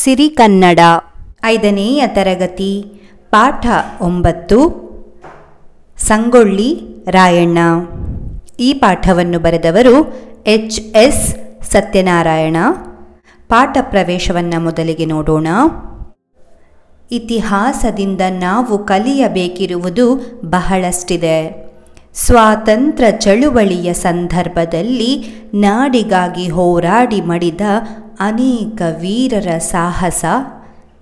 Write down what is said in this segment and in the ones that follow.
ಸಿರಿ ಕನ್ನಡ ಐದನೆಯ ತರಗತಿ ಪಾಠ ಒಂಬತ್ತು ಸಂಗೊಳ್ಳಿ ರಾಯಣ್ಣ ಈ ಪಾಠವನ್ನು ಬರೆದವರು ಎಚ್ ಎಸ್ ಸತ್ಯನಾರಾಯಣ ಪಾಠ ಪ್ರವೇಶವನ್ನು ಮೊದಲಿಗೆ ನೋಡೋಣ ಇತಿಹಾಸದಿಂದ ನಾವು ಕಲಿಯಬೇಕಿರುವುದು ಬಹಳಷ್ಟಿದೆ ಸ್ವಾತಂತ್ರ್ಯ ಚಳುವಳಿಯ ಸಂದರ್ಭದಲ್ಲಿ ನಾಡಿಗಾಗಿ ಹೋರಾಡಿ ಮಡಿದ ಅನೇಕ ವೀರರ ಸಾಹಸ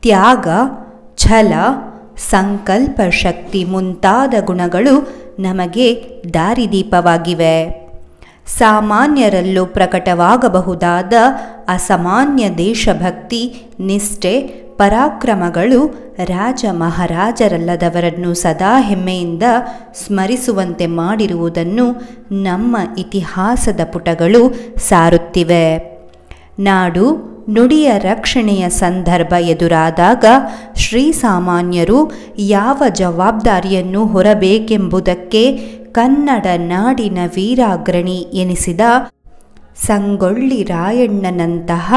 ತ್ಯಾಗ ಛಲ ಸಂಕಲ್ಪ ಶಕ್ತಿ ಮುಂತಾದ ಗುಣಗಳು ನಮಗೆ ದಾರಿದೀಪವಾಗಿವೆ ಸಾಮಾನ್ಯರಲ್ಲೂ ಪ್ರಕಟವಾಗಬಹುದಾದ ಅಸಾಮಾನ್ಯ ದೇಶಭಕ್ತಿ ನಿಷ್ಠೆ ಪರಾಕ್ರಮಗಳು ರಾಜ ಮಹಾರಾಜರಲ್ಲದವರನ್ನು ಸದಾ ಹೆಮ್ಮೆಯಿಂದ ಸ್ಮರಿಸುವಂತೆ ಮಾಡಿರುವುದನ್ನು ನಮ್ಮ ಇತಿಹಾಸದ ಪುಟಗಳು ಸಾರುತ್ತಿವೆ ನಾಡು ನುಡಿಯ ರಕ್ಷಣೆಯ ಸಂದರ್ಭ ಎದುರಾದಾಗ ಶ್ರೀಸಾಮಾನ್ಯರು ಯಾವ ಜವಾಬ್ದಾರಿಯನ್ನು ಹೊರಬೇಕೆಂಬುದಕ್ಕೆ ಕನ್ನಡ ನಾಡಿನ ವೀರಾಗ್ರಣಿ ಎನಿಸಿದ ಸಂಗೊಳ್ಳಿ ರಾಯಣ್ಣನಂತಹ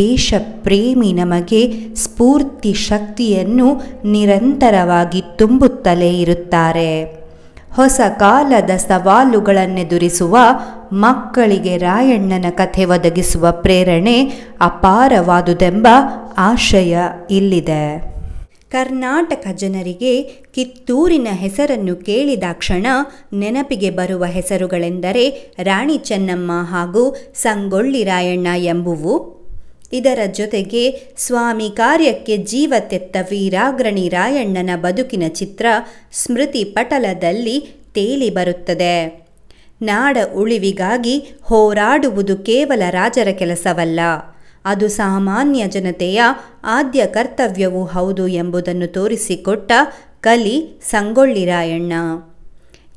ದೇಶ ಪ್ರೇಮಿ ನಮಗೆ ಸ್ಫೂರ್ತಿ ಶಕ್ತಿಯನ್ನು ನಿರಂತರವಾಗಿ ತುಂಬುತ್ತಲೇ ಇರುತ್ತಾರೆ ಹೊಸ ಕಾಲದ ಸವಾಲುಗಳನ್ನೆದುರಿಸುವ ಮಕ್ಕಳಿಗೆ ರಾಯಣ್ಣನ ಕಥೆ ಒದಗಿಸುವ ಪ್ರೇರಣೆ ಅಪಾರವಾದುದೆಂಬ ಆಶಯ ಇಲ್ಲಿದೆ ಕರ್ನಾಟಕ ಜನರಿಗೆ ಕಿತ್ತೂರಿನ ಹೆಸರನ್ನು ಕೇಳಿದಾಕ್ಷಣ ನೆನಪಿಗೆ ಬರುವ ಹೆಸರುಗಳೆಂದರೆ ರಾಣಿ ಚೆನ್ನಮ್ಮ ಹಾಗೂ ಸಂಗೊಳ್ಳಿ ರಾಯಣ್ಣ ಎಂಬುವು ಇದರ ಜೊತೆಗೆ ಸ್ವಾಮಿ ಕಾರ್ಯಕ್ಕೆ ಜೀವತೆತ್ತ ವೀರಾಗ್ರಣಿ ರಾಯಣ್ಣನ ಬದುಕಿನ ಚಿತ್ರ ಸ್ಮೃತಿ ಪಟಲದಲ್ಲಿ ತೇಲಿ ಬರುತ್ತದೆ ನಾಡ ಉಳಿವಿಗಾಗಿ ಹೋರಾಡುವುದು ಕೇವಲ ರಾಜರ ಕೆಲಸವಲ್ಲ ಅದು ಸಾಮಾನ್ಯ ಜನತೆಯ ಆದ್ಯ ಕರ್ತವ್ಯವೂ ಹೌದು ಎಂಬುದನ್ನು ತೋರಿಸಿಕೊಟ್ಟ ಕಲಿ ಸಂಗೊಳ್ಳಿ ರಾಯಣ್ಣ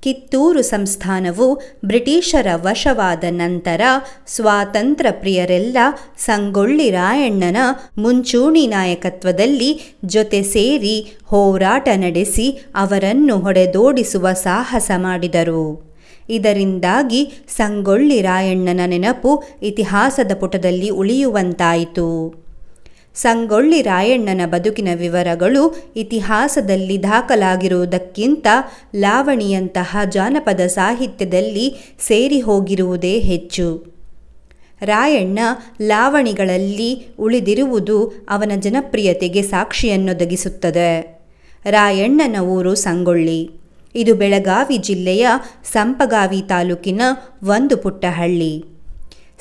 ಕಿತ್ತೂರು ಸಂಸ್ಥಾನವು ಬ್ರಿಟಿಷರ ವಶವಾದ ನಂತರ ಸ್ವಾತಂತ್ರ್ಯ ಪ್ರಿಯರೆಲ್ಲ ಸಂಗೊಳ್ಳಿ ರಾಯಣ್ಣನ ಮುಂಚೂಣಿ ನಾಯಕತ್ವದಲ್ಲಿ ಜೊತೆ ಸೇರಿ ಹೋರಾಟ ನಡೆಸಿ ಅವರನ್ನು ಹೊಡೆದೋಡಿಸುವ ಸಾಹಸ ಮಾಡಿದರು ಇದರಿಂದಾಗಿ ಸಂಗೊಳ್ಳಿ ರಾಯಣ್ಣನ ನೆನಪು ಇತಿಹಾಸದ ಪುಟದಲ್ಲಿ ಉಳಿಯುವಂತಾಯಿತು ಸಂಗೊಳ್ಳಿ ರಾಯಣ್ಣನ ಬದುಕಿನ ವಿವರಗಳು ಇತಿಹಾಸದಲ್ಲಿ ದಾಖಲಾಗಿರುವುದಕ್ಕಿಂತ ಲಾವಣಿಯಂತಹ ಜಾನಪದ ಸಾಹಿತ್ಯದಲ್ಲಿ ಸೇರಿ ಹೋಗಿರುವುದೇ ಹೆಚ್ಚು ರಾಯಣ್ಣ ಲಾವಣಿಗಳಲ್ಲಿ ಉಳಿದಿರುವುದು ಅವನ ಜನಪ್ರಿಯತೆಗೆ ಸಾಕ್ಷಿಯನ್ನೊದಗಿಸುತ್ತದೆ ರಾಯಣ್ಣನ ಊರು ಸಂಗೊಳ್ಳಿ ಇದು ಬೆಳಗಾವಿ ಜಿಲ್ಲೆಯ ಸಂಪಗಾವಿ ತಾಲೂಕಿನ ಒಂದು ಪುಟ್ಟಹಳ್ಳಿ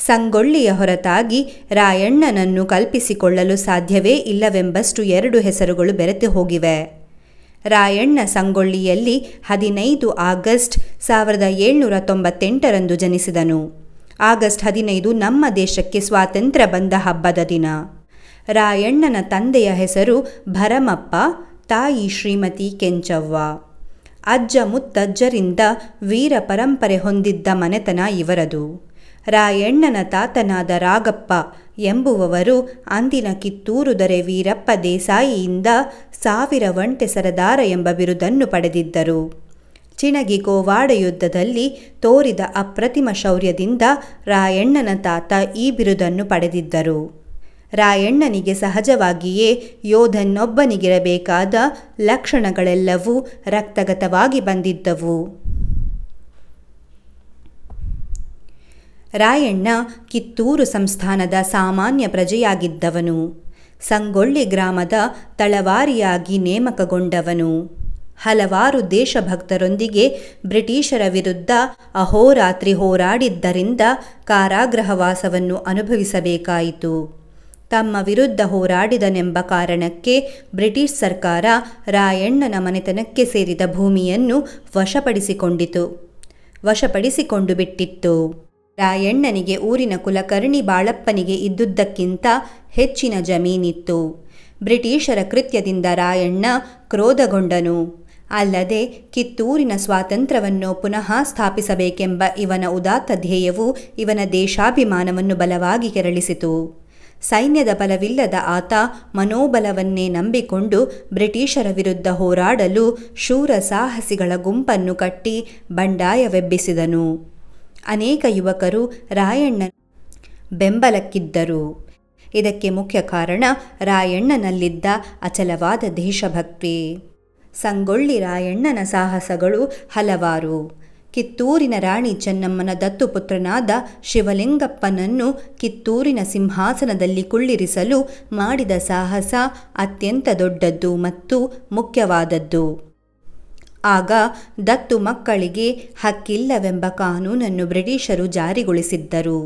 ಸಂಗೊಳ್ಳಿಯ ಹೊರತಾಗಿ ರಾಯಣ್ಣನನ್ನು ಕಲ್ಪಿಸಿಕೊಳ್ಳಲು ಸಾಧ್ಯವೇ ಇಲ್ಲವೆಂಬಷ್ಟು ಎರಡು ಹೆಸರುಗಳು ಬೆರೆತು ಹೋಗಿವೆ ರಾಯಣ್ಣ ಸಂಗೊಳ್ಳಿಯಲ್ಲಿ ಹದಿನೈದು ಆಗಸ್ಟ್ ಸಾವಿರದ ಏಳ್ನೂರ ತೊಂಬತ್ತೆಂಟರಂದು ಜನಿಸಿದನು ಆಗಸ್ಟ್ ಹದಿನೈದು ನಮ್ಮ ದೇಶಕ್ಕೆ ಸ್ವಾತಂತ್ರ್ಯ ಬಂದ ಹಬ್ಬದ ದಿನ ರಾಯಣ್ಣನ ತಂದೆಯ ಹೆಸರು ಭರಮಪ್ಪ ತಾಯಿ ಶ್ರೀಮತಿ ಕೆಂಚವ್ವ ಅಜ್ಜ ಮುತ್ತಜ್ಜರಿಂದ ವೀರ ಪರಂಪರೆ ಹೊಂದಿದ್ದ ಮನೆತನ ಇವರದು ರಾಯಣ್ಣನ ತಾತನಾದ ರಾಗಪ್ಪ ಎಂಬುವವರು ಅಂದಿನ ಕಿತ್ತೂರುದರೆ ವೀರಪ್ಪ ದೇಸಾಯಿಯಿಂದ ಸಾವಿರ ಒಂಟೆ ಸರದಾರ ಎಂಬ ಬಿರುದನ್ನು ಪಡೆದಿದ್ದರು ಚಿಣಗಿ ಕೋವಾಡ ಯುದ್ಧದಲ್ಲಿ ತೋರಿದ ಅಪ್ರತಿಮ ಶೌರ್ಯದಿಂದ ರಾಯಣ್ಣನ ತಾತ ಈ ಬಿರುದನ್ನು ಪಡೆದಿದ್ದರು ರಾಯಣ್ಣನಿಗೆ ಸಹಜವಾಗಿಯೇ ಯೋಧನ್ನೊಬ್ಬನಿಗಿರಬೇಕಾದ ಲಕ್ಷಣಗಳೆಲ್ಲವೂ ರಕ್ತಗತವಾಗಿ ಬಂದಿದ್ದವು ರಾಯಣ್ಣ ಕಿತ್ತೂರು ಸಂಸ್ಥಾನದ ಸಾಮಾನ್ಯ ಪ್ರಜೆಯಾಗಿದ್ದವನು ಸಂಗೊಳ್ಳಿ ಗ್ರಾಮದ ತಳವಾರಿಯಾಗಿ ನೇಮಕಗೊಂಡವನು ಹಲವಾರು ದೇಶಭಕ್ತರೊಂದಿಗೆ ಬ್ರಿಟಿಷರ ವಿರುದ್ಧ ಅಹೋರಾತ್ರಿ ಹೋರಾಡಿದ್ದರಿಂದ ಕಾರಾಗೃಹವಾಸವನ್ನು ಅನುಭವಿಸಬೇಕಾಯಿತು ತಮ್ಮ ವಿರುದ್ಧ ಹೋರಾಡಿದನೆಂಬ ಕಾರಣಕ್ಕೆ ಬ್ರಿಟಿಷ್ ಸರ್ಕಾರ ರಾಯಣ್ಣನ ಮನೆತನಕ್ಕೆ ಸೇರಿದ ಭೂಮಿಯನ್ನು ವಶಪಡಿಸಿಕೊಂಡಿತು ವಶಪಡಿಸಿಕೊಂಡು ಬಿಟ್ಟಿತ್ತು ರಾಯಣ್ಣನಿಗೆ ಊರಿನ ಕುಲಕರ್ಣಿ ಬಾಳಪ್ಪನಿಗೆ ಇದ್ದುದಕ್ಕಿಂತ ಹೆಚ್ಚಿನ ಜಮೀನಿತ್ತು ಬ್ರಿಟಿಷರ ಕೃತ್ಯದಿಂದ ರಾಯಣ್ಣ ಕ್ರೋಧಗೊಂಡನು ಅಲ್ಲದೆ ಕಿತ್ತೂರಿನ ಸ್ವಾತಂತ್ರ್ಯವನ್ನು ಪುನಃ ಸ್ಥಾಪಿಸಬೇಕೆಂಬ ಇವನ ಉದಾತ್ತ ಧ್ಯೇಯವು ಇವನ ದೇಶಾಭಿಮಾನವನ್ನು ಬಲವಾಗಿ ಕೆರಳಿಸಿತು ಸೈನ್ಯದ ಬಲವಿಲ್ಲದ ಆತ ಮನೋಬಲವನ್ನೇ ನಂಬಿಕೊಂಡು ಬ್ರಿಟಿಷರ ವಿರುದ್ಧ ಹೋರಾಡಲು ಶೂರ ಸಾಹಸಿಗಳ ಗುಂಪನ್ನು ಕಟ್ಟಿ ಬಂಡಾಯವೆಬ್ಬಿಸಿದನು ಅನೇಕ ಯುವಕರು ರಾಯಣ್ಣ ಬೆಂಬಲಕ್ಕಿದ್ದರು ಇದಕ್ಕೆ ಮುಖ್ಯ ಕಾರಣ ರಾಯಣ್ಣನಲ್ಲಿದ್ದ ಅಚಲವಾದ ದೇಶಭಕ್ತಿ ಸಂಗೊಳ್ಳಿ ರಾಯಣ್ಣನ ಸಾಹಸಗಳು ಹಲವಾರು ಕಿತ್ತೂರಿನ ರಾಣಿ ಚೆನ್ನಮ್ಮನ ದತ್ತುಪುತ್ರನಾದ ಶಿವಲಿಂಗಪ್ಪನನ್ನು ಕಿತ್ತೂರಿನ ಸಿಂಹಾಸನದಲ್ಲಿ ಕುಳ್ಳಿರಿಸಲು ಮಾಡಿದ ಸಾಹಸ ಅತ್ಯಂತ ದೊಡ್ಡದ್ದು ಮತ್ತು ಮುಖ್ಯವಾದದ್ದು ಆಗ ದತ್ತು ಮಕ್ಕಳಿಗೆ ಹಕ್ಕಿಲ್ಲವೆಂಬ ಕಾನೂನನ್ನು ಬ್ರಿಟಿಷರು ಜಾರಿಗೊಳಿಸಿದ್ದರು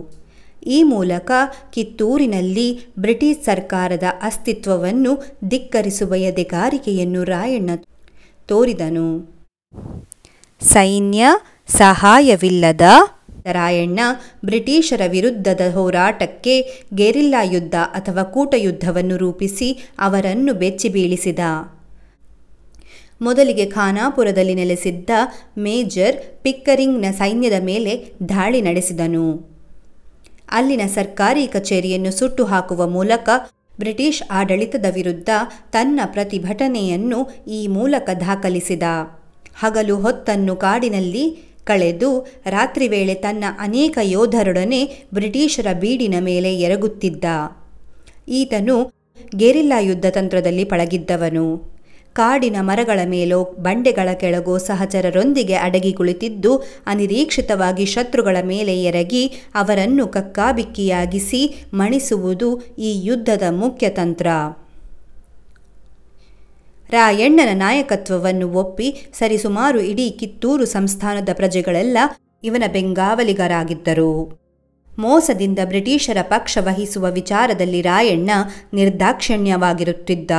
ಈ ಮೂಲಕ ಕಿತ್ತೂರಿನಲ್ಲಿ ಬ್ರಿಟಿಷ್ ಸರ್ಕಾರದ ಅಸ್ತಿತ್ವವನ್ನು ಧಿಕ್ಕರಿಸುವ ಎದೆಗಾರಿಕೆಯನ್ನು ರಾಯಣ್ಣ ತೋರಿದನು ಸೈನ್ಯ ಸಹಾಯವಿಲ್ಲದ ನಾರಾಯಣ್ಣ ಬ್ರಿಟಿಷರ ವಿರುದ್ಧದ ಹೋರಾಟಕ್ಕೆ ಗೆರಿಲ್ಲಾ ಯುದ್ಧ ಅಥವಾ ಕೂಟಯುದ್ಧವನ್ನು ರೂಪಿಸಿ ಅವರನ್ನು ಬೆಚ್ಚಿ ಬೀಳಿಸಿದ ಮೊದಲಿಗೆ ಖಾನಾಪುರದಲ್ಲಿ ನೆಲೆಸಿದ್ದ ಮೇಜರ್ ಪಿಕ್ಕರಿಂಗ್ನ ಸೈನ್ಯದ ಮೇಲೆ ದಾಳಿ ನಡೆಸಿದನು ಅಲ್ಲಿನ ಸರ್ಕಾರಿ ಕಚೇರಿಯನ್ನು ಸುಟ್ಟು ಹಾಕುವ ಮೂಲಕ ಬ್ರಿಟಿಷ್ ಆಡಳಿತದ ವಿರುದ್ಧ ತನ್ನ ಪ್ರತಿಭಟನೆಯನ್ನು ಈ ಮೂಲಕ ದಾಖಲಿಸಿದ ಹಗಲು ಹೊತ್ತನ್ನು ಕಾಡಿನಲ್ಲಿ ಕಳೆದು ರಾತ್ರಿ ವೇಳೆ ತನ್ನ ಅನೇಕ ಯೋಧರೊಡನೆ ಬ್ರಿಟಿಷರ ಬೀಡಿನ ಮೇಲೆ ಎರಗುತ್ತಿದ್ದ ಈತನು ಗೆರಿಲ್ಲಾ ಯುದ್ಧ ತಂತ್ರದಲ್ಲಿ ಪಳಗಿದ್ದವನು ಕಾಡಿನ ಮರಗಳ ಮೇಲೋ ಬಂಡೆಗಳ ಕೆಳಗೋ ಸಹಚರರೊಂದಿಗೆ ಅಡಗಿ ಕುಳಿತಿದ್ದು ಅನಿರೀಕ್ಷಿತವಾಗಿ ಶತ್ರುಗಳ ಮೇಲೆ ಎರಗಿ ಅವರನ್ನು ಕಕ್ಕಾಬಿಕ್ಕಿಯಾಗಿಸಿ ಮಣಿಸುವುದು ಈ ಯುದ್ಧದ ಮುಖ್ಯ ತಂತ್ರ ರಾಯಣ್ಣನ ನಾಯಕತ್ವವನ್ನು ಒಪ್ಪಿ ಸರಿಸುಮಾರು ಇಡೀ ಕಿತ್ತೂರು ಸಂಸ್ಥಾನದ ಪ್ರಜೆಗಳೆಲ್ಲ ಇವನ ಬೆಂಗಾವಲಿಗರಾಗಿದ್ದರು ಮೋಸದಿಂದ ಬ್ರಿಟಿಷರ ಪಕ್ಷ ವಹಿಸುವ ವಿಚಾರದಲ್ಲಿ ರಾಯಣ್ಣ ನಿರ್ದಾಕ್ಷಿಣ್ಯವಾಗಿರುತ್ತಿದ್ದ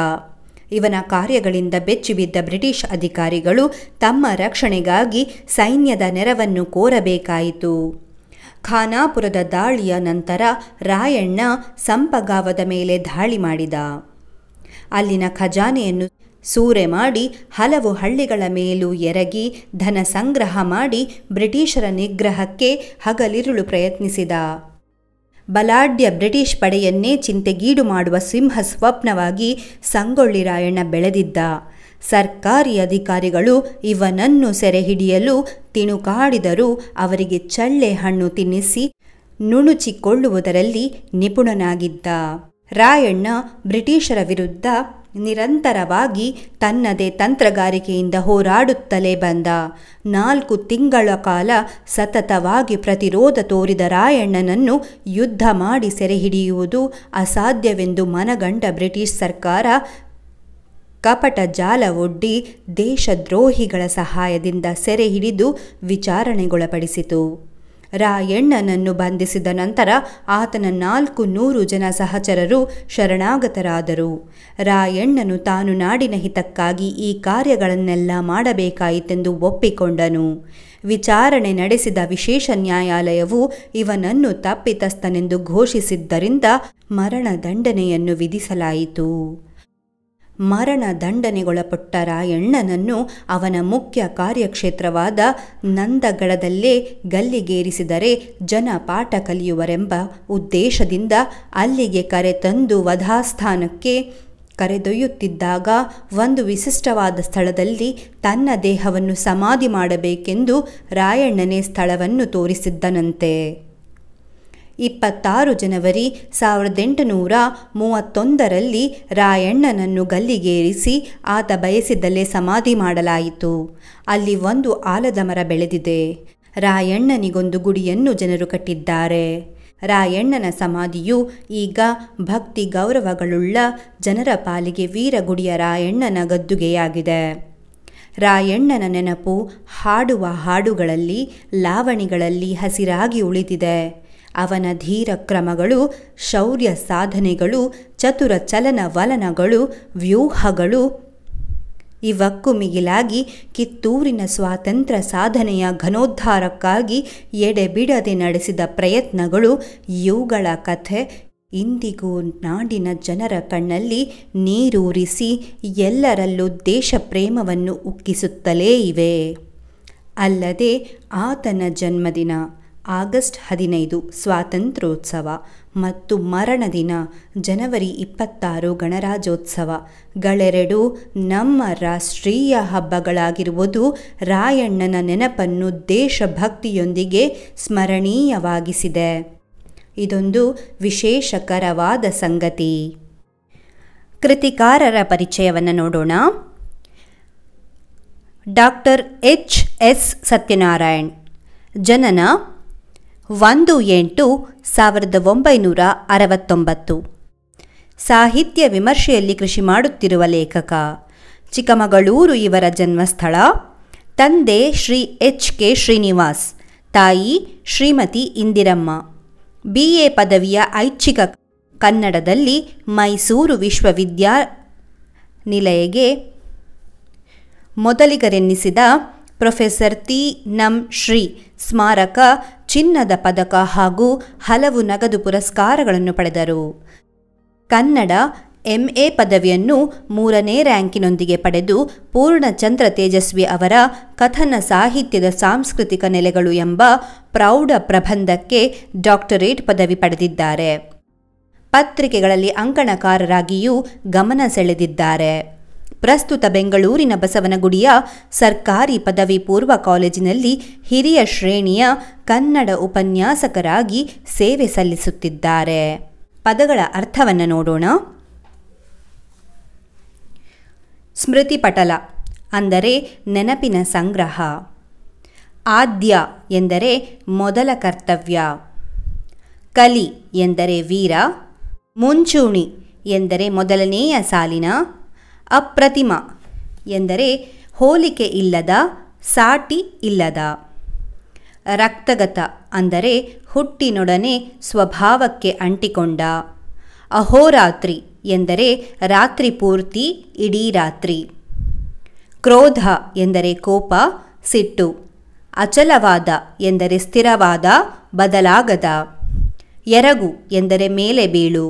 ಇವನ ಕಾರ್ಯಗಳಿಂದ ಬೆಚ್ಚಿಬಿದ್ದ ಬ್ರಿಟಿಷ್ ಅಧಿಕಾರಿಗಳು ತಮ್ಮ ರಕ್ಷಣೆಗಾಗಿ ಸೈನ್ಯದ ನೆರವನ್ನು ಕೋರಬೇಕಾಯಿತು ಖಾನಾಪುರದ ದಾಳಿಯ ನಂತರ ರಾಯಣ್ಣ ಸಂಪಗಾವದ ಮೇಲೆ ದಾಳಿ ಮಾಡಿದ ಅಲ್ಲಿನ ಖಜಾನೆಯನ್ನು ಸೂರೆ ಮಾಡಿ ಹಲವು ಹಳ್ಳಿಗಳ ಮೇಲೂ ಎರಗಿ ಧನ ಸಂಗ್ರಹ ಮಾಡಿ ಬ್ರಿಟಿಷರ ನಿಗ್ರಹಕ್ಕೆ ಹಗಲಿರುಳು ಪ್ರಯತ್ನಿಸಿದ ಬಲಾಢ್ಯ ಬ್ರಿಟಿಷ್ ಪಡೆಯನ್ನೇ ಚಿಂತೆಗೀಡು ಮಾಡುವ ಸಿಂಹ ಸ್ವಪ್ನವಾಗಿ ಸಂಗೊಳ್ಳಿ ರಾಯಣ್ಣ ಬೆಳೆದಿದ್ದ ಸರ್ಕಾರಿ ಅಧಿಕಾರಿಗಳು ಇವನನ್ನು ಸೆರೆ ಹಿಡಿಯಲು ತಿಣುಕಾಡಿದರೂ ಅವರಿಗೆ ಚಳ್ಳೆ ಹಣ್ಣು ತಿನ್ನಿಸಿ ನುಣುಚಿಕೊಳ್ಳುವುದರಲ್ಲಿ ನಿಪುಣನಾಗಿದ್ದ ರಾಯಣ್ಣ ಬ್ರಿಟಿಷರ ವಿರುದ್ಧ ನಿರಂತರವಾಗಿ ತನ್ನದೇ ತಂತ್ರಗಾರಿಕೆಯಿಂದ ಹೋರಾಡುತ್ತಲೇ ಬಂದ ನಾಲ್ಕು ತಿಂಗಳ ಕಾಲ ಸತತವಾಗಿ ಪ್ರತಿರೋಧ ತೋರಿದ ರಾಯಣ್ಣನನ್ನು ಯುದ್ಧ ಮಾಡಿ ಸೆರೆಹಿಡಿಯುವುದು ಅಸಾಧ್ಯವೆಂದು ಮನಗಂಡ ಬ್ರಿಟಿಷ್ ಸರ್ಕಾರ ಕಪಟ ಜಾಲವೊಡ್ಡಿ ದೇಶದ್ರೋಹಿಗಳ ಸಹಾಯದಿಂದ ಸೆರೆ ಹಿಡಿದು ವಿಚಾರಣೆಗೊಳಪಡಿಸಿತು ರಾಯಣ್ಣನನ್ನು ಬಂಧಿಸಿದ ನಂತರ ಆತನ ನಾಲ್ಕು ನೂರು ಜನ ಸಹಚರರು ಶರಣಾಗತರಾದರು ರಾಯಣ್ಣನು ತಾನು ನಾಡಿನ ಹಿತಕ್ಕಾಗಿ ಈ ಕಾರ್ಯಗಳನ್ನೆಲ್ಲ ಮಾಡಬೇಕಾಯಿತೆಂದು ಒಪ್ಪಿಕೊಂಡನು ವಿಚಾರಣೆ ನಡೆಸಿದ ವಿಶೇಷ ನ್ಯಾಯಾಲಯವು ಇವನನ್ನು ತಪ್ಪಿತಸ್ಥನೆಂದು ಘೋಷಿಸಿದ್ದರಿಂದ ಮರಣದಂಡನೆಯನ್ನು ವಿಧಿಸಲಾಯಿತು ಮರಣ ದಂಡನೆಗೊಳಪಟ್ಟ ರಾಯಣ್ಣನನ್ನು ಅವನ ಮುಖ್ಯ ಕಾರ್ಯಕ್ಷೇತ್ರವಾದ ನಂದಗಡದಲ್ಲೇ ಗಲ್ಲಿಗೇರಿಸಿದರೆ ಜನ ಪಾಠ ಕಲಿಯುವರೆಂಬ ಉದ್ದೇಶದಿಂದ ಅಲ್ಲಿಗೆ ಕರೆತಂದು ವಧಾಸ್ಥಾನಕ್ಕೆ ಕರೆದೊಯ್ಯುತ್ತಿದ್ದಾಗ ಒಂದು ವಿಶಿಷ್ಟವಾದ ಸ್ಥಳದಲ್ಲಿ ತನ್ನ ದೇಹವನ್ನು ಸಮಾಧಿ ಮಾಡಬೇಕೆಂದು ರಾಯಣ್ಣನೇ ಸ್ಥಳವನ್ನು ತೋರಿಸಿದ್ದನಂತೆ ಇಪ್ಪತ್ತಾರು ಜನವರಿ ಸಾವಿರದ ಎಂಟುನೂರ ಮೂವತ್ತೊಂದರಲ್ಲಿ ರಾಯಣ್ಣನನ್ನು ಗಲ್ಲಿಗೇರಿಸಿ ಆತ ಬಯಸಿದ್ದಲ್ಲೇ ಸಮಾಧಿ ಮಾಡಲಾಯಿತು ಅಲ್ಲಿ ಒಂದು ಆಲದ ಮರ ಬೆಳೆದಿದೆ ರಾಯಣ್ಣನಿಗೊಂದು ಗುಡಿಯನ್ನು ಜನರು ಕಟ್ಟಿದ್ದಾರೆ ರಾಯಣ್ಣನ ಸಮಾಧಿಯು ಈಗ ಭಕ್ತಿ ಗೌರವಗಳುಳ್ಳ ಜನರ ಪಾಲಿಗೆ ವೀರಗುಡಿಯ ರಾಯಣ್ಣನ ಗದ್ದುಗೆಯಾಗಿದೆ ರಾಯಣ್ಣನ ನೆನಪು ಹಾಡುವ ಹಾಡುಗಳಲ್ಲಿ ಲಾವಣಿಗಳಲ್ಲಿ ಹಸಿರಾಗಿ ಉಳಿದಿದೆ ಅವನ ಧೀರ ಕ್ರಮಗಳು ಶೌರ್ಯ ಸಾಧನೆಗಳು ಚತುರ ಚಲನವಲನಗಳು ವ್ಯೂಹಗಳು ಇವಕ್ಕೂ ಮಿಗಿಲಾಗಿ ಕಿತ್ತೂರಿನ ಸ್ವಾತಂತ್ರ್ಯ ಸಾಧನೆಯ ಘನೋದ್ಧಾರಕ್ಕಾಗಿ ಎಡೆಬಿಡದೆ ನಡೆಸಿದ ಪ್ರಯತ್ನಗಳು ಇವುಗಳ ಕಥೆ ಇಂದಿಗೂ ನಾಡಿನ ಜನರ ಕಣ್ಣಲ್ಲಿ ನೀರೂರಿಸಿ ಎಲ್ಲರಲ್ಲೂ ದೇಶ ಪ್ರೇಮವನ್ನು ಉಕ್ಕಿಸುತ್ತಲೇ ಇವೆ ಅಲ್ಲದೆ ಆತನ ಜನ್ಮದಿನ ಆಗಸ್ಟ್ ಹದಿನೈದು ಸ್ವಾತಂತ್ರ್ಯೋತ್ಸವ ಮತ್ತು ಮರಣ ದಿನ ಜನವರಿ ಇಪ್ಪತ್ತಾರು ಗಣರಾಜ್ಯೋತ್ಸವ ಗಳೆರಡು ನಮ್ಮ ರಾಷ್ಟ್ರೀಯ ಹಬ್ಬಗಳಾಗಿರುವುದು ರಾಯಣ್ಣನ ನೆನಪನ್ನು ದೇಶಭಕ್ತಿಯೊಂದಿಗೆ ಸ್ಮರಣೀಯವಾಗಿಸಿದೆ ಇದೊಂದು ವಿಶೇಷಕರವಾದ ಸಂಗತಿ ಕೃತಿಕಾರರ ಪರಿಚಯವನ್ನು ನೋಡೋಣ ಡಾಕ್ಟರ್ ಎಚ್ ಎಸ್ ಸತ್ಯನಾರಾಯಣ್ ಜನನ ಒಂದು ಎಂಟು ಸಾವಿರದ ಒಂಬೈನೂರ ಅರವತ್ತೊಂಬತ್ತು ಸಾಹಿತ್ಯ ವಿಮರ್ಶೆಯಲ್ಲಿ ಕೃಷಿ ಮಾಡುತ್ತಿರುವ ಲೇಖಕ ಚಿಕ್ಕಮಗಳೂರು ಇವರ ಜನ್ಮಸ್ಥಳ ತಂದೆ ಶ್ರೀ ಎಚ್ ಕೆ ಶ್ರೀನಿವಾಸ್ ತಾಯಿ ಶ್ರೀಮತಿ ಇಂದಿರಮ್ಮ ಬಿ ಎ ಪದವಿಯ ಐಚ್ಛಿಕ ಕನ್ನಡದಲ್ಲಿ ಮೈಸೂರು ನಿಲಯಗೆ ಮೊದಲಿಗರೆನ್ನಿಸಿದ ಪ್ರೊಫೆಸರ್ ತಿ ನಂ ಶ್ರೀ ಸ್ಮಾರಕ ಚಿನ್ನದ ಪದಕ ಹಾಗೂ ಹಲವು ನಗದು ಪುರಸ್ಕಾರಗಳನ್ನು ಪಡೆದರು ಕನ್ನಡ ಎಂಎ ಪದವಿಯನ್ನು ಮೂರನೇ ರ್ಯಾಂಕಿನೊಂದಿಗೆ ಪಡೆದು ಪೂರ್ಣಚಂದ್ರ ತೇಜಸ್ವಿ ಅವರ ಕಥನ ಸಾಹಿತ್ಯದ ಸಾಂಸ್ಕೃತಿಕ ನೆಲೆಗಳು ಎಂಬ ಪ್ರೌಢ ಪ್ರಬಂಧಕ್ಕೆ ಡಾಕ್ಟರೇಟ್ ಪದವಿ ಪಡೆದಿದ್ದಾರೆ ಪತ್ರಿಕೆಗಳಲ್ಲಿ ಅಂಕಣಕಾರರಾಗಿಯೂ ಗಮನ ಸೆಳೆದಿದ್ದಾರೆ ಪ್ರಸ್ತುತ ಬೆಂಗಳೂರಿನ ಬಸವನಗುಡಿಯ ಸರ್ಕಾರಿ ಪದವಿ ಪೂರ್ವ ಕಾಲೇಜಿನಲ್ಲಿ ಹಿರಿಯ ಶ್ರೇಣಿಯ ಕನ್ನಡ ಉಪನ್ಯಾಸಕರಾಗಿ ಸೇವೆ ಸಲ್ಲಿಸುತ್ತಿದ್ದಾರೆ ಪದಗಳ ಅರ್ಥವನ್ನು ನೋಡೋಣ ಸ್ಮೃತಿಪಟಲ ಅಂದರೆ ನೆನಪಿನ ಸಂಗ್ರಹ ಆದ್ಯ ಎಂದರೆ ಮೊದಲ ಕರ್ತವ್ಯ ಕಲಿ ಎಂದರೆ ವೀರ ಮುಂಚೂಣಿ ಎಂದರೆ ಮೊದಲನೆಯ ಸಾಲಿನ ಅಪ್ರತಿಮ ಎಂದರೆ ಹೋಲಿಕೆ ಇಲ್ಲದ ಸಾಟಿ ಇಲ್ಲದ ರಕ್ತಗತ ಅಂದರೆ ಹುಟ್ಟಿನೊಡನೆ ಸ್ವಭಾವಕ್ಕೆ ಅಂಟಿಕೊಂಡ ಅಹೋರಾತ್ರಿ ಎಂದರೆ ರಾತ್ರಿ ಪೂರ್ತಿ ಇಡೀ ರಾತ್ರಿ ಕ್ರೋಧ ಎಂದರೆ ಕೋಪ ಸಿಟ್ಟು ಅಚಲವಾದ ಎಂದರೆ ಸ್ಥಿರವಾದ ಬದಲಾಗದ ಎರಗು ಎಂದರೆ ಮೇಲೆ ಬೀಳು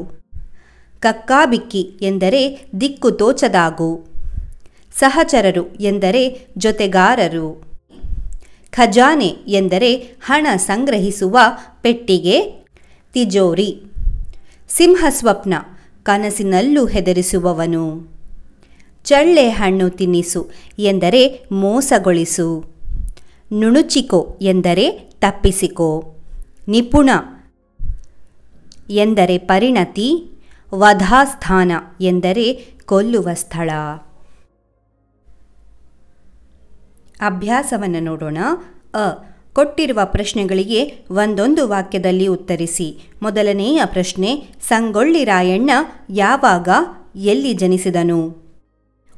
ಕಕ್ಕಾಬಿಕ್ಕಿ ಎಂದರೆ ದಿಕ್ಕು ತೋಚದಾಗು ಸಹಚರರು ಎಂದರೆ ಜೊತೆಗಾರರು ಖಜಾನೆ ಎಂದರೆ ಹಣ ಸಂಗ್ರಹಿಸುವ ಪೆಟ್ಟಿಗೆ ತಿಜೋರಿ ಸಿಂಹಸ್ವಪ್ನ ಕನಸಿನಲ್ಲೂ ಹೆದರಿಸುವವನು ಚಳ್ಳೆ ಹಣ್ಣು ತಿನ್ನಿಸು ಎಂದರೆ ಮೋಸಗೊಳಿಸು ನುಣುಚಿಕೋ ಎಂದರೆ ತಪ್ಪಿಸಿಕೋ ನಿಪುಣ ಎಂದರೆ ಪರಿಣತಿ ವಧಾಸ್ಥಾನ ಎಂದರೆ ಕೊಲ್ಲುವ ಸ್ಥಳ ಅಭ್ಯಾಸವನ್ನು ನೋಡೋಣ ಅ ಕೊಟ್ಟಿರುವ ಪ್ರಶ್ನೆಗಳಿಗೆ ಒಂದೊಂದು ವಾಕ್ಯದಲ್ಲಿ ಉತ್ತರಿಸಿ ಮೊದಲನೆಯ ಪ್ರಶ್ನೆ ಸಂಗೊಳ್ಳಿ ರಾಯಣ್ಣ ಯಾವಾಗ ಎಲ್ಲಿ ಜನಿಸಿದನು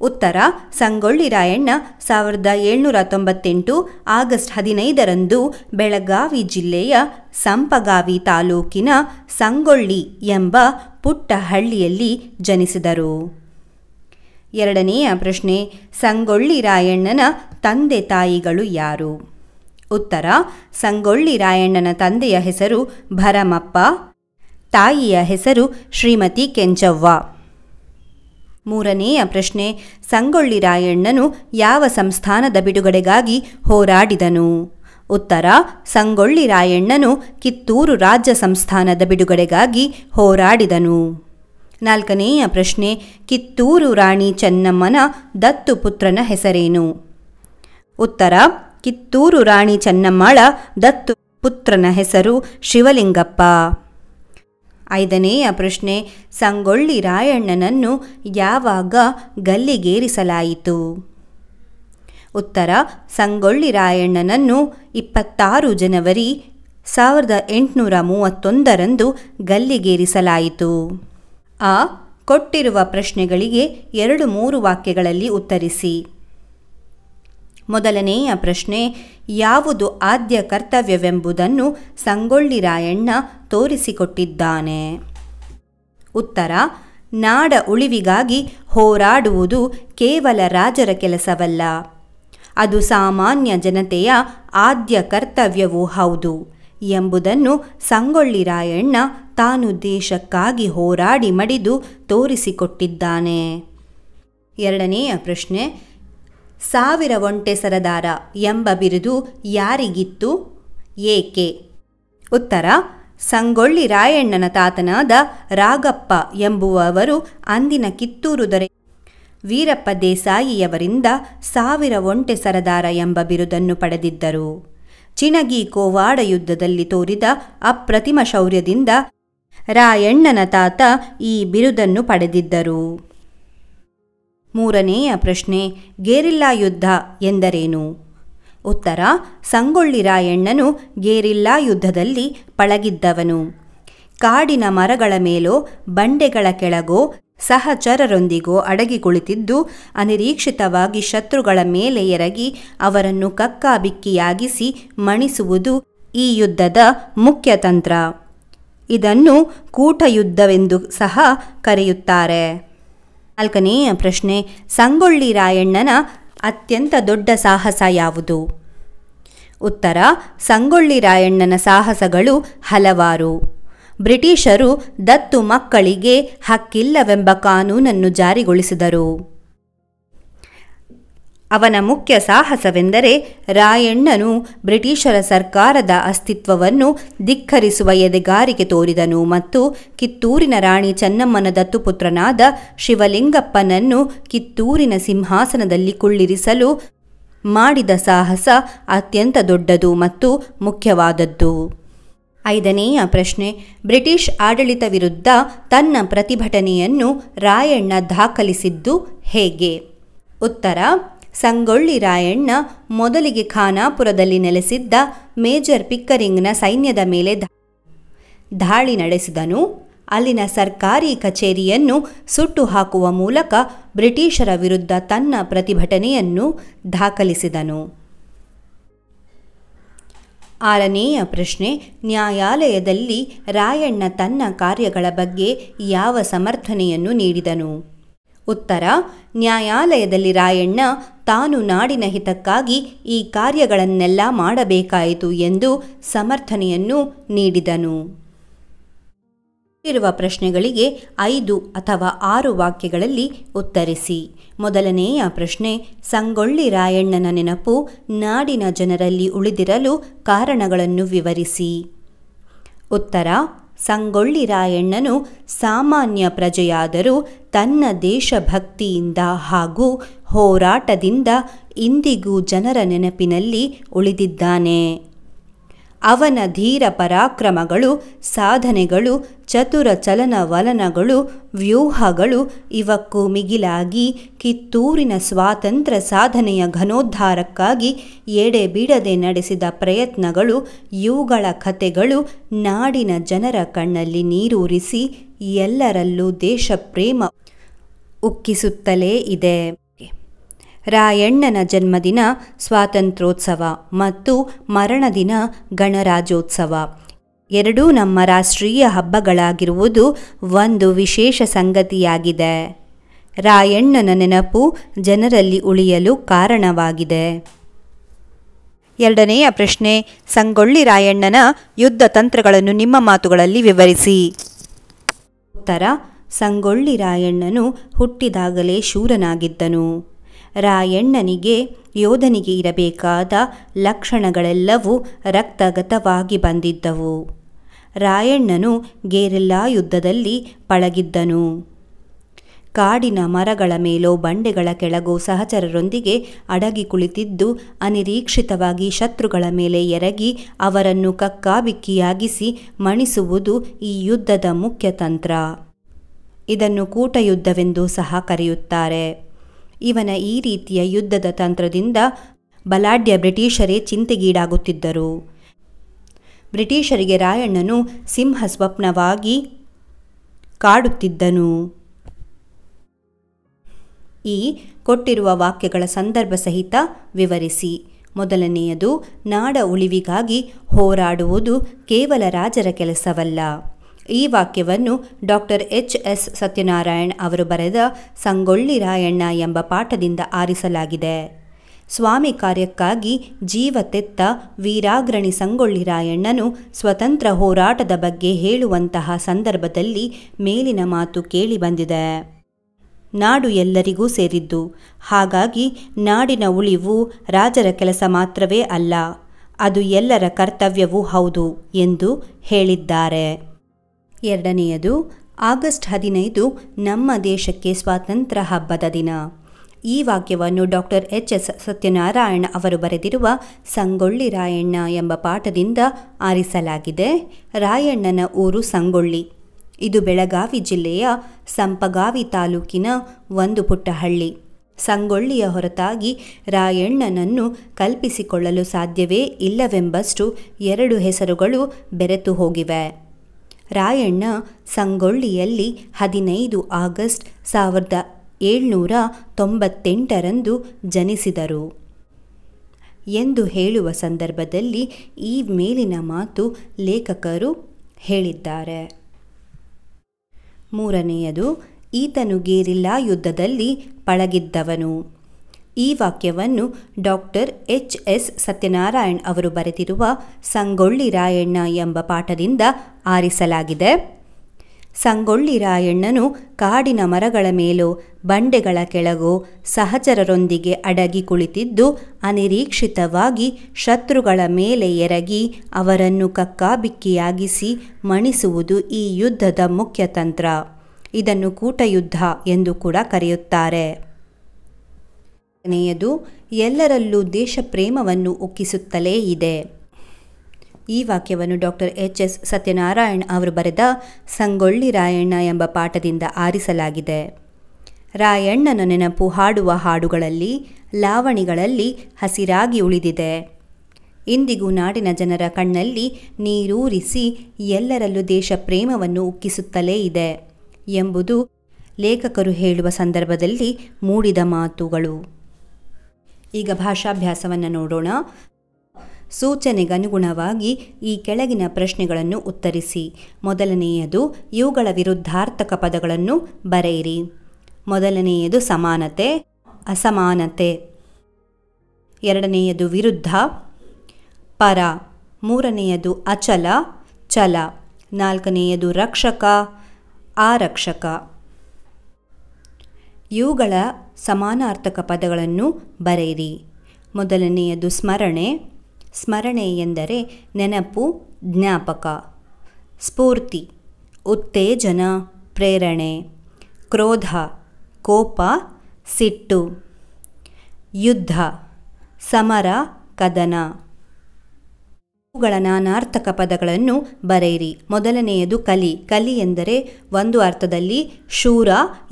ಉತ್ತರ ಸಂಗೊಳ್ಳಿ ರಾಯಣ್ಣ ಸಾವಿರದ ಏಳ್ನೂರ ತೊಂಬತ್ತೆಂಟು ಆಗಸ್ಟ್ ಹದಿನೈದರಂದು ಬೆಳಗಾವಿ ಜಿಲ್ಲೆಯ ಸಂಪಗಾವಿ ತಾಲೂಕಿನ ಸಂಗೊಳ್ಳಿ ಎಂಬ ಪುಟ್ಟ ಹಳ್ಳಿಯಲ್ಲಿ ಜನಿಸಿದರು ಎರಡನೆಯ ಪ್ರಶ್ನೆ ಸಂಗೊಳ್ಳಿ ರಾಯಣ್ಣನ ತಂದೆ ತಾಯಿಗಳು ಯಾರು ಉತ್ತರ ಸಂಗೊಳ್ಳಿ ರಾಯಣ್ಣನ ತಂದೆಯ ಹೆಸರು ಭರಮಪ್ಪ ತಾಯಿಯ ಹೆಸರು ಶ್ರೀಮತಿ ಕೆಂಚವ್ವ ಮೂರನೆಯ ಪ್ರಶ್ನೆ ಸಂಗೊಳ್ಳಿ ರಾಯಣ್ಣನು ಯಾವ ಸಂಸ್ಥಾನದ ಬಿಡುಗಡೆಗಾಗಿ ಹೋರಾಡಿದನು ಉತ್ತರ ಸಂಗೊಳ್ಳಿ ರಾಯಣ್ಣನು ಕಿತ್ತೂರು ರಾಜ್ಯ ಸಂಸ್ಥಾನದ ಬಿಡುಗಡೆಗಾಗಿ ಹೋರಾಡಿದನು ನಾಲ್ಕನೆಯ ಪ್ರಶ್ನೆ ಕಿತ್ತೂರು ರಾಣಿ ಚೆನ್ನಮ್ಮನ ದತ್ತು ಪುತ್ರನ ಹೆಸರೇನು ಉತ್ತರ ಕಿತ್ತೂರು ರಾಣಿ ಚೆನ್ನಮ್ಮಳ ದತ್ತು ಪುತ್ರನ ಹೆಸರು ಶಿವಲಿಂಗಪ್ಪ ಐದನೆಯ ಪ್ರಶ್ನೆ ಸಂಗೊಳ್ಳಿ ರಾಯಣ್ಣನನ್ನು ಯಾವಾಗ ಗಲ್ಲಿಗೇರಿಸಲಾಯಿತು ಉತ್ತರ ಸಂಗೊಳ್ಳಿ ರಾಯಣ್ಣನನ್ನು ಇಪ್ಪತ್ತಾರು ಜನವರಿ ಸಾವಿರದ ಎಂಟುನೂರ ಮೂವತ್ತೊಂದರಂದು ಗಲ್ಲಿಗೇರಿಸಲಾಯಿತು ಆ ಕೊಟ್ಟಿರುವ ಪ್ರಶ್ನೆಗಳಿಗೆ ಎರಡು ಮೂರು ವಾಕ್ಯಗಳಲ್ಲಿ ಉತ್ತರಿಸಿ ಮೊದಲನೆಯ ಪ್ರಶ್ನೆ ಯಾವುದು ಆದ್ಯ ಕರ್ತವ್ಯವೆಂಬುದನ್ನು ಸಂಗೊಳ್ಳಿ ರಾಯಣ್ಣ ತೋರಿಸಿಕೊಟ್ಟಿದ್ದಾನೆ ಉತ್ತರ ನಾಡ ಉಳಿವಿಗಾಗಿ ಹೋರಾಡುವುದು ಕೇವಲ ರಾಜರ ಕೆಲಸವಲ್ಲ ಅದು ಸಾಮಾನ್ಯ ಜನತೆಯ ಆದ್ಯ ಕರ್ತವ್ಯವೂ ಹೌದು ಎಂಬುದನ್ನು ಸಂಗೊಳ್ಳಿ ರಾಯಣ್ಣ ತಾನು ದೇಶಕ್ಕಾಗಿ ಹೋರಾಡಿ ಮಡಿದು ತೋರಿಸಿಕೊಟ್ಟಿದ್ದಾನೆ ಎರಡನೆಯ ಪ್ರಶ್ನೆ ಸಾವಿರ ಒಂಟೆ ಸರದಾರ ಎಂಬ ಬಿರುದು ಯಾರಿಗಿತ್ತು ಏಕೆ ಉತ್ತರ ಸಂಗೊಳ್ಳಿ ರಾಯಣ್ಣನ ತಾತನಾದ ರಾಗಪ್ಪ ಎಂಬುವವರು ಅಂದಿನ ಕಿತ್ತೂರು ದೊರೆ ವೀರಪ್ಪ ದೇಸಾಯಿಯವರಿಂದ ಸಾವಿರ ಒಂಟೆ ಸರದಾರ ಎಂಬ ಬಿರುದನ್ನು ಪಡೆದಿದ್ದರು ಚಿಣಗಿ ಕೋವಾಡ ಯುದ್ಧದಲ್ಲಿ ತೋರಿದ ಅಪ್ರತಿಮ ಶೌರ್ಯದಿಂದ ರಾಯಣ್ಣನ ತಾತ ಈ ಬಿರುದನ್ನು ಪಡೆದಿದ್ದರು ಮೂರನೆಯ ಪ್ರಶ್ನೆ ಗೇರಿಲ್ಲಾ ಯುದ್ಧ ಎಂದರೇನು ಉತ್ತರ ಸಂಗೊಳ್ಳಿ ರಾಯಣ್ಣನು ಗೇರಿಲ್ಲಾ ಯುದ್ಧದಲ್ಲಿ ಪಳಗಿದ್ದವನು ಕಾಡಿನ ಮರಗಳ ಮೇಲೋ ಬಂಡೆಗಳ ಕೆಳಗೋ ಸಹಚರರೊಂದಿಗೂ ಅಡಗಿ ಕುಳಿತಿದ್ದು ಅನಿರೀಕ್ಷಿತವಾಗಿ ಶತ್ರುಗಳ ಮೇಲೆ ಎರಗಿ ಅವರನ್ನು ಕಕ್ಕಾಬಿಕ್ಕಿಯಾಗಿಸಿ ಮಣಿಸುವುದು ಈ ಯುದ್ಧದ ಮುಖ್ಯ ತಂತ್ರ ಇದನ್ನು ಯುದ್ಧವೆಂದು ಸಹ ಕರೆಯುತ್ತಾರೆ ನಾಲ್ಕನೆಯ ಪ್ರಶ್ನೆ ಸಂಗೊಳ್ಳಿ ರಾಯಣ್ಣನ ಅತ್ಯಂತ ದೊಡ್ಡ ಸಾಹಸ ಯಾವುದು ಉತ್ತರ ಸಂಗೊಳ್ಳಿ ರಾಯಣ್ಣನ ಸಾಹಸಗಳು ಹಲವಾರು ಬ್ರಿಟಿಷರು ದತ್ತು ಮಕ್ಕಳಿಗೆ ಹಕ್ಕಿಲ್ಲವೆಂಬ ಕಾನೂನನ್ನು ಜಾರಿಗೊಳಿಸಿದರು ಅವನ ಮುಖ್ಯ ಸಾಹಸವೆಂದರೆ ರಾಯಣ್ಣನು ಬ್ರಿಟಿಷರ ಸರ್ಕಾರದ ಅಸ್ತಿತ್ವವನ್ನು ಧಿಕ್ಕರಿಸುವ ಎದೆಗಾರಿಕೆ ತೋರಿದನು ಮತ್ತು ಕಿತ್ತೂರಿನ ರಾಣಿ ಚೆನ್ನಮ್ಮನ ದತ್ತುಪುತ್ರನಾದ ಶಿವಲಿಂಗಪ್ಪನನ್ನು ಕಿತ್ತೂರಿನ ಸಿಂಹಾಸನದಲ್ಲಿ ಕುಳ್ಳಿರಿಸಲು ಮಾಡಿದ ಸಾಹಸ ಅತ್ಯಂತ ದೊಡ್ಡದು ಮತ್ತು ಮುಖ್ಯವಾದದ್ದು ಐದನೆಯ ಪ್ರಶ್ನೆ ಬ್ರಿಟಿಷ್ ಆಡಳಿತ ವಿರುದ್ಧ ತನ್ನ ಪ್ರತಿಭಟನೆಯನ್ನು ರಾಯಣ್ಣ ದಾಖಲಿಸಿದ್ದು ಹೇಗೆ ಉತ್ತರ ಸಂಗೊಳ್ಳಿ ರಾಯಣ್ಣ ಮೊದಲಿಗೆ ಖಾನಾಪುರದಲ್ಲಿ ನೆಲೆಸಿದ್ದ ಮೇಜರ್ ಪಿಕ್ಕರಿಂಗ್ನ ಸೈನ್ಯದ ಮೇಲೆ ದಾಳಿ ನಡೆಸಿದನು ಅಲ್ಲಿನ ಸರ್ಕಾರಿ ಕಚೇರಿಯನ್ನು ಸುಟ್ಟು ಹಾಕುವ ಮೂಲಕ ಬ್ರಿಟಿಷರ ವಿರುದ್ಧ ತನ್ನ ಪ್ರತಿಭಟನೆಯನ್ನು ದಾಖಲಿಸಿದನು ಆರನೆಯ ಪ್ರಶ್ನೆ ನ್ಯಾಯಾಲಯದಲ್ಲಿ ರಾಯಣ್ಣ ತನ್ನ ಕಾರ್ಯಗಳ ಬಗ್ಗೆ ಯಾವ ಸಮರ್ಥನೆಯನ್ನು ನೀಡಿದನು ಉತ್ತರ ನ್ಯಾಯಾಲಯದಲ್ಲಿ ರಾಯಣ್ಣ ತಾನು ನಾಡಿನ ಹಿತಕ್ಕಾಗಿ ಈ ಕಾರ್ಯಗಳನ್ನೆಲ್ಲ ಮಾಡಬೇಕಾಯಿತು ಎಂದು ಸಮರ್ಥನೆಯನ್ನು ನೀಡಿದನು ಇರುವ ಪ್ರಶ್ನೆಗಳಿಗೆ ಐದು ಅಥವಾ ಆರು ವಾಕ್ಯಗಳಲ್ಲಿ ಉತ್ತರಿಸಿ ಮೊದಲನೆಯ ಪ್ರಶ್ನೆ ಸಂಗೊಳ್ಳಿ ರಾಯಣ್ಣನ ನೆನಪು ನಾಡಿನ ಜನರಲ್ಲಿ ಉಳಿದಿರಲು ಕಾರಣಗಳನ್ನು ವಿವರಿಸಿ ಉತ್ತರ ಸಂಗೊಳ್ಳಿ ರಾಯಣ್ಣನು ಸಾಮಾನ್ಯ ಪ್ರಜೆಯಾದರೂ ತನ್ನ ದೇಶಭಕ್ತಿಯಿಂದ ಹಾಗೂ ಹೋರಾಟದಿಂದ ಇಂದಿಗೂ ಜನರ ನೆನಪಿನಲ್ಲಿ ಉಳಿದಿದ್ದಾನೆ ಅವನ ಧೀರ ಪರಾಕ್ರಮಗಳು ಸಾಧನೆಗಳು ಚತುರ ಚಲನವಲನಗಳು ವ್ಯೂಹಗಳು ಇವಕ್ಕೂ ಮಿಗಿಲಾಗಿ ಕಿತ್ತೂರಿನ ಸ್ವಾತಂತ್ರ್ಯ ಸಾಧನೆಯ ಘನೋದ್ಧಾರಕ್ಕಾಗಿ ಎಡೆಬಿಡದೆ ನಡೆಸಿದ ಪ್ರಯತ್ನಗಳು ಇವುಗಳ ಕಥೆಗಳು ನಾಡಿನ ಜನರ ಕಣ್ಣಲ್ಲಿ ನೀರೂರಿಸಿ ಎಲ್ಲರಲ್ಲೂ ದೇಶಪ್ರೇಮ ಉಕ್ಕಿಸುತ್ತಲೇ ಇದೆ ರಾಯಣ್ಣನ ಜನ್ಮದಿನ ಸ್ವಾತಂತ್ರ್ಯೋತ್ಸವ ಮತ್ತು ಮರಣ ದಿನ ಗಣರಾಜ್ಯೋತ್ಸವ ಎರಡೂ ನಮ್ಮ ರಾಷ್ಟ್ರೀಯ ಹಬ್ಬಗಳಾಗಿರುವುದು ಒಂದು ವಿಶೇಷ ಸಂಗತಿಯಾಗಿದೆ ರಾಯಣ್ಣನ ನೆನಪು ಜನರಲ್ಲಿ ಉಳಿಯಲು ಕಾರಣವಾಗಿದೆ ಎರಡನೆಯ ಪ್ರಶ್ನೆ ಸಂಗೊಳ್ಳಿ ರಾಯಣ್ಣನ ಯುದ್ಧ ತಂತ್ರಗಳನ್ನು ನಿಮ್ಮ ಮಾತುಗಳಲ್ಲಿ ವಿವರಿಸಿ ಉತ್ತರ ಸಂಗೊಳ್ಳಿ ರಾಯಣ್ಣನು ಹುಟ್ಟಿದಾಗಲೇ ಶೂರನಾಗಿದ್ದನು ರಾಯಣ್ಣನಿಗೆ ಯೋಧನಿಗೆ ಇರಬೇಕಾದ ಲಕ್ಷಣಗಳೆಲ್ಲವೂ ರಕ್ತಗತವಾಗಿ ಬಂದಿದ್ದವು ರಾಯಣ್ಣನು ಗೆರಿಲ್ಲಾ ಯುದ್ಧದಲ್ಲಿ ಪಳಗಿದ್ದನು ಕಾಡಿನ ಮರಗಳ ಮೇಲೋ ಬಂಡೆಗಳ ಕೆಳಗೋ ಸಹಚರರೊಂದಿಗೆ ಅಡಗಿ ಕುಳಿತಿದ್ದು ಅನಿರೀಕ್ಷಿತವಾಗಿ ಶತ್ರುಗಳ ಮೇಲೆ ಎರಗಿ ಅವರನ್ನು ಕಕ್ಕಾಬಿಕ್ಕಿಯಾಗಿಸಿ ಮಣಿಸುವುದು ಈ ಯುದ್ಧದ ಮುಖ್ಯ ತಂತ್ರ ಇದನ್ನು ಕೂಟ ಯುದ್ಧವೆಂದು ಸಹ ಕರೆಯುತ್ತಾರೆ ಇವನ ಈ ರೀತಿಯ ಯುದ್ಧದ ತಂತ್ರದಿಂದ ಬಲಾಢ್ಯ ಬ್ರಿಟಿಷರೇ ಚಿಂತೆಗೀಡಾಗುತ್ತಿದ್ದರು ಬ್ರಿಟಿಷರಿಗೆ ರಾಯಣ್ಣನು ಸಿಂಹ ಸ್ವಪ್ನವಾಗಿ ಕಾಡುತ್ತಿದ್ದನು ಈ ಕೊಟ್ಟಿರುವ ವಾಕ್ಯಗಳ ಸಂದರ್ಭ ಸಹಿತ ವಿವರಿಸಿ ಮೊದಲನೆಯದು ನಾಡ ಉಳಿವಿಗಾಗಿ ಹೋರಾಡುವುದು ಕೇವಲ ರಾಜರ ಕೆಲಸವಲ್ಲ ಈ ವಾಕ್ಯವನ್ನು ಡಾಕ್ಟರ್ ಎಚ್ ಎಸ್ ಸತ್ಯನಾರಾಯಣ್ ಅವರು ಬರೆದ ಸಂಗೊಳ್ಳಿ ರಾಯಣ್ಣ ಎಂಬ ಪಾಠದಿಂದ ಆರಿಸಲಾಗಿದೆ ಸ್ವಾಮಿ ಕಾರ್ಯಕ್ಕಾಗಿ ಜೀವತೆತ್ತ ವೀರಾಗ್ರಣಿ ಸಂಗೊಳ್ಳಿ ರಾಯಣ್ಣನು ಸ್ವತಂತ್ರ ಹೋರಾಟದ ಬಗ್ಗೆ ಹೇಳುವಂತಹ ಸಂದರ್ಭದಲ್ಲಿ ಮೇಲಿನ ಮಾತು ಕೇಳಿಬಂದಿದೆ ನಾಡು ಎಲ್ಲರಿಗೂ ಸೇರಿದ್ದು ಹಾಗಾಗಿ ನಾಡಿನ ಉಳಿವು ರಾಜರ ಕೆಲಸ ಮಾತ್ರವೇ ಅಲ್ಲ ಅದು ಎಲ್ಲರ ಕರ್ತವ್ಯವೂ ಹೌದು ಎಂದು ಹೇಳಿದ್ದಾರೆ ಎರಡನೆಯದು ಆಗಸ್ಟ್ ಹದಿನೈದು ನಮ್ಮ ದೇಶಕ್ಕೆ ಸ್ವಾತಂತ್ರ್ಯ ಹಬ್ಬದ ದಿನ ಈ ವಾಕ್ಯವನ್ನು ಡಾಕ್ಟರ್ ಎಚ್ ಎಸ್ ಸತ್ಯನಾರಾಯಣ ಅವರು ಬರೆದಿರುವ ಸಂಗೊಳ್ಳಿ ರಾಯಣ್ಣ ಎಂಬ ಪಾಠದಿಂದ ಆರಿಸಲಾಗಿದೆ ರಾಯಣ್ಣನ ಊರು ಸಂಗೊಳ್ಳಿ ಇದು ಬೆಳಗಾವಿ ಜಿಲ್ಲೆಯ ಸಂಪಗಾವಿ ತಾಲೂಕಿನ ಒಂದು ಪುಟ್ಟ ಹಳ್ಳಿ ಸಂಗೊಳ್ಳಿಯ ಹೊರತಾಗಿ ರಾಯಣ್ಣನನ್ನು ಕಲ್ಪಿಸಿಕೊಳ್ಳಲು ಸಾಧ್ಯವೇ ಇಲ್ಲವೆಂಬಷ್ಟು ಎರಡು ಹೆಸರುಗಳು ಬೆರೆತು ಹೋಗಿವೆ ರಾಯಣ್ಣ ಸಂಗೊಳ್ಳಿಯಲ್ಲಿ ಹದಿನೈದು ಆಗಸ್ಟ್ ಸಾವಿರದ ಏಳ್ನೂರ ತೊಂಬತ್ತೆಂಟರಂದು ಜನಿಸಿದರು ಎಂದು ಹೇಳುವ ಸಂದರ್ಭದಲ್ಲಿ ಈ ಮೇಲಿನ ಮಾತು ಲೇಖಕರು ಹೇಳಿದ್ದಾರೆ ಮೂರನೆಯದು ಈತನು ಗೇರಿಲ್ಲ ಯುದ್ಧದಲ್ಲಿ ಪಳಗಿದ್ದವನು ಈ ವಾಕ್ಯವನ್ನು ಡಾಕ್ಟರ್ ಎಚ್ ಎಸ್ ಸತ್ಯನಾರಾಯಣ್ ಅವರು ಬರೆದಿರುವ ಸಂಗೊಳ್ಳಿ ರಾಯಣ್ಣ ಎಂಬ ಪಾಠದಿಂದ ಆರಿಸಲಾಗಿದೆ ಸಂಗೊಳ್ಳಿ ರಾಯಣ್ಣನು ಕಾಡಿನ ಮರಗಳ ಮೇಲೋ ಬಂಡೆಗಳ ಕೆಳಗೋ ಸಹಚರರೊಂದಿಗೆ ಅಡಗಿ ಕುಳಿತಿದ್ದು ಅನಿರೀಕ್ಷಿತವಾಗಿ ಶತ್ರುಗಳ ಮೇಲೆ ಎರಗಿ ಅವರನ್ನು ಕಕ್ಕಾಬಿಕ್ಕಿಯಾಗಿಸಿ ಮಣಿಸುವುದು ಈ ಯುದ್ಧದ ಮುಖ್ಯ ತಂತ್ರ ಇದನ್ನು ಕೂಟಯುದ್ಧ ಎಂದು ಕೂಡ ಕರೆಯುತ್ತಾರೆ ಎಲ್ಲರಲ್ಲೂ ಎಲ್ಲರಲ್ಲೂ ದೇಶಪ್ರೇಮವನ್ನು ಉಕ್ಕಿಸುತ್ತಲೇ ಇದೆ ಈ ವಾಕ್ಯವನ್ನು ಡಾಕ್ಟರ್ ಎಚ್ ಎಸ್ ಸತ್ಯನಾರಾಯಣ್ ಅವರು ಬರೆದ ಸಂಗೊಳ್ಳಿ ರಾಯಣ್ಣ ಎಂಬ ಪಾಠದಿಂದ ಆರಿಸಲಾಗಿದೆ ರಾಯಣ್ಣನ ನೆನಪು ಹಾಡುವ ಹಾಡುಗಳಲ್ಲಿ ಲಾವಣಿಗಳಲ್ಲಿ ಹಸಿರಾಗಿ ಉಳಿದಿದೆ ಇಂದಿಗೂ ನಾಡಿನ ಜನರ ಕಣ್ಣಲ್ಲಿ ನೀರೂರಿಸಿ ಎಲ್ಲರಲ್ಲೂ ದೇಶ ಪ್ರೇಮವನ್ನು ಉಕ್ಕಿಸುತ್ತಲೇ ಇದೆ ಎಂಬುದು ಲೇಖಕರು ಹೇಳುವ ಸಂದರ್ಭದಲ್ಲಿ ಮೂಡಿದ ಮಾತುಗಳು ಈಗ ಭಾಷಾಭ್ಯಾಸವನ್ನು ನೋಡೋಣ ಸೂಚನೆಗನುಗುಣವಾಗಿ ಈ ಕೆಳಗಿನ ಪ್ರಶ್ನೆಗಳನ್ನು ಉತ್ತರಿಸಿ ಮೊದಲನೆಯದು ಇವುಗಳ ವಿರುದ್ಧಾರ್ಥಕ ಪದಗಳನ್ನು ಬರೆಯಿರಿ ಮೊದಲನೆಯದು ಸಮಾನತೆ ಅಸಮಾನತೆ ಎರಡನೆಯದು ವಿರುದ್ಧ ಪರ ಮೂರನೆಯದು ಅಚಲ ಚಲ ನಾಲ್ಕನೆಯದು ರಕ್ಷಕ ಆರಕ್ಷಕ ಇವುಗಳ ಸಮಾನಾರ್ಥಕ ಪದಗಳನ್ನು ಬರೆಯಿರಿ ಮೊದಲನೆಯದು ಸ್ಮರಣೆ ಸ್ಮರಣೆ ಎಂದರೆ ನೆನಪು ಜ್ಞಾಪಕ ಸ್ಫೂರ್ತಿ ಉತ್ತೇಜನ ಪ್ರೇರಣೆ ಕ್ರೋಧ ಕೋಪ ಸಿಟ್ಟು ಯುದ್ಧ ಸಮರ ಕದನ ಇವುಗಳ ನಾನಾರ್ಥಕ ಪದಗಳನ್ನು ಬರೆಯಿರಿ ಮೊದಲನೆಯದು ಕಲಿ ಕಲಿ ಎಂದರೆ ಒಂದು ಅರ್ಥದಲ್ಲಿ ಶೂರ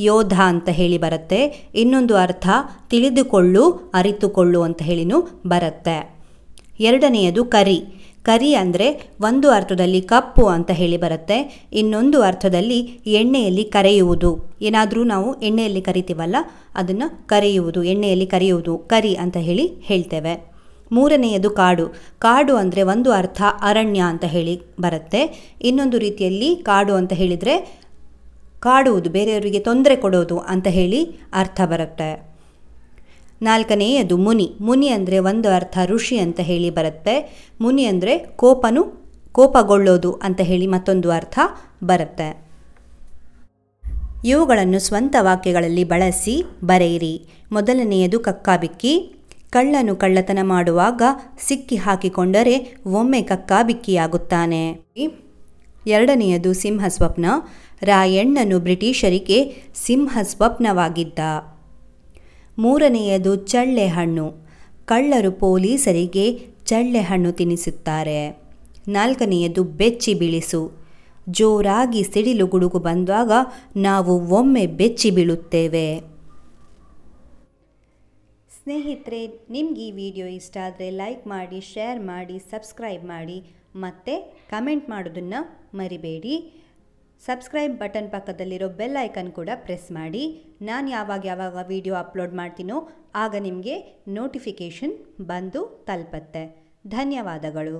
ಯೋಧ ಅಂತ ಹೇಳಿ ಬರುತ್ತೆ ಇನ್ನೊಂದು ಅರ್ಥ ತಿಳಿದುಕೊಳ್ಳು ಅರಿತುಕೊಳ್ಳು ಅಂತ ಹೇಳಿನೂ ಬರುತ್ತೆ ಎರಡನೆಯದು ಕರಿ ಕರಿ ಅಂದರೆ ಒಂದು ಅರ್ಥದಲ್ಲಿ ಕಪ್ಪು ಅಂತ ಹೇಳಿ ಬರುತ್ತೆ ಇನ್ನೊಂದು ಅರ್ಥದಲ್ಲಿ ಎಣ್ಣೆಯಲ್ಲಿ ಕರೆಯುವುದು ಏನಾದರೂ ನಾವು ಎಣ್ಣೆಯಲ್ಲಿ ಕರಿತೀವಲ್ಲ ಅದನ್ನು ಕರೆಯುವುದು ಎಣ್ಣೆಯಲ್ಲಿ ಕರೆಯುವುದು ಕರಿ ಅಂತ ಹೇಳಿ ಹೇಳ್ತೇವೆ ಮೂರನೆಯದು ಕಾಡು ಕಾಡು ಅಂದರೆ ಒಂದು ಅರ್ಥ ಅರಣ್ಯ ಅಂತ ಹೇಳಿ ಬರುತ್ತೆ ಇನ್ನೊಂದು ರೀತಿಯಲ್ಲಿ ಕಾಡು ಅಂತ ಹೇಳಿದರೆ ಕಾಡುವುದು ಬೇರೆಯವರಿಗೆ ತೊಂದರೆ ಕೊಡೋದು ಅಂತ ಹೇಳಿ ಅರ್ಥ ಬರುತ್ತೆ ನಾಲ್ಕನೆಯದು ಮುನಿ ಮುನಿ ಅಂದರೆ ಒಂದು ಅರ್ಥ ಋಷಿ ಅಂತ ಹೇಳಿ ಬರುತ್ತೆ ಮುನಿ ಅಂದರೆ ಕೋಪನು ಕೋಪಗೊಳ್ಳೋದು ಅಂತ ಹೇಳಿ ಮತ್ತೊಂದು ಅರ್ಥ ಬರುತ್ತೆ ಇವುಗಳನ್ನು ಸ್ವಂತ ವಾಕ್ಯಗಳಲ್ಲಿ ಬಳಸಿ ಬರೆಯಿರಿ ಮೊದಲನೆಯದು ಕಕ್ಕಾಬಿಕ್ಕಿ ಕಳ್ಳನು ಕಳ್ಳತನ ಮಾಡುವಾಗ ಸಿಕ್ಕಿ ಹಾಕಿಕೊಂಡರೆ ಒಮ್ಮೆ ಕಕ್ಕಾಬಿಕ್ಕಿಯಾಗುತ್ತಾನೆ ಎರಡನೆಯದು ಸಿಂಹ ಸ್ವಪ್ನ ರಾಯಣ್ಣನು ಬ್ರಿಟಿಷರಿಗೆ ಸಿಂಹ ಸ್ವಪ್ನವಾಗಿದ್ದ ಮೂರನೆಯದು ಚಳ್ಳೆ ಹಣ್ಣು ಕಳ್ಳರು ಪೊಲೀಸರಿಗೆ ಚಳ್ಳೆ ಹಣ್ಣು ತಿನ್ನಿಸುತ್ತಾರೆ ನಾಲ್ಕನೆಯದು ಬೆಚ್ಚಿ ಬೀಳಿಸು ಜೋರಾಗಿ ಸಿಡಿಲು ಗುಡುಗು ಬಂದಾಗ ನಾವು ಒಮ್ಮೆ ಬೆಚ್ಚಿ ಬೀಳುತ್ತೇವೆ ಸ್ನೇಹಿತರೆ ನಿಮ್ಗೆ ಈ ವಿಡಿಯೋ ಇಷ್ಟ ಆದರೆ ಲೈಕ್ ಮಾಡಿ ಶೇರ್ ಮಾಡಿ ಸಬ್ಸ್ಕ್ರೈಬ್ ಮಾಡಿ ಮತ್ತು ಕಮೆಂಟ್ ಮಾಡೋದನ್ನು ಮರಿಬೇಡಿ ಸಬ್ಸ್ಕ್ರೈಬ್ ಬಟನ್ ಪಕ್ಕದಲ್ಲಿರೋ ಬೆಲ್ ಐಕನ್ ಕೂಡ ಪ್ರೆಸ್ ಮಾಡಿ ನಾನು ಯಾವಾಗ ಯಾವಾಗ ವಿಡಿಯೋ ಅಪ್ಲೋಡ್ ಮಾಡ್ತೀನೋ ಆಗ ನಿಮಗೆ ನೋಟಿಫಿಕೇಷನ್ ಬಂದು ತಲುಪತ್ತೆ ಧನ್ಯವಾದಗಳು